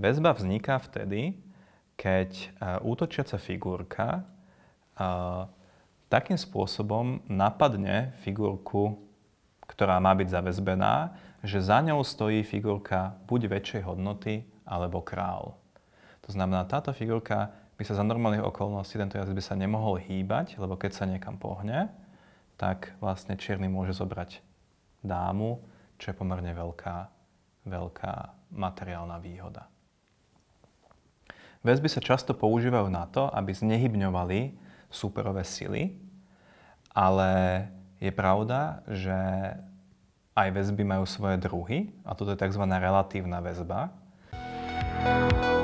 Väzba vzniká vtedy, keď e, útočiaca figurka e, takým spôsobom napadne figurku, ktorá má byť zaväzbená, že za ňou stojí figurka buď väčšej hodnoty alebo král. To znamená, táto figurka by sa za normálnych okolností tento jazyc by sa nemohol hýbať, lebo keď sa niekam pohne, tak vlastne čierny môže zobrať dámu, čo je pomerne veľká, veľká materiálna výhoda. Väzby sa často používajú na to, aby znehybňovali súperové sily, ale je pravda, že aj väzby majú svoje druhy a toto je tzv. relatívna väzba. thank you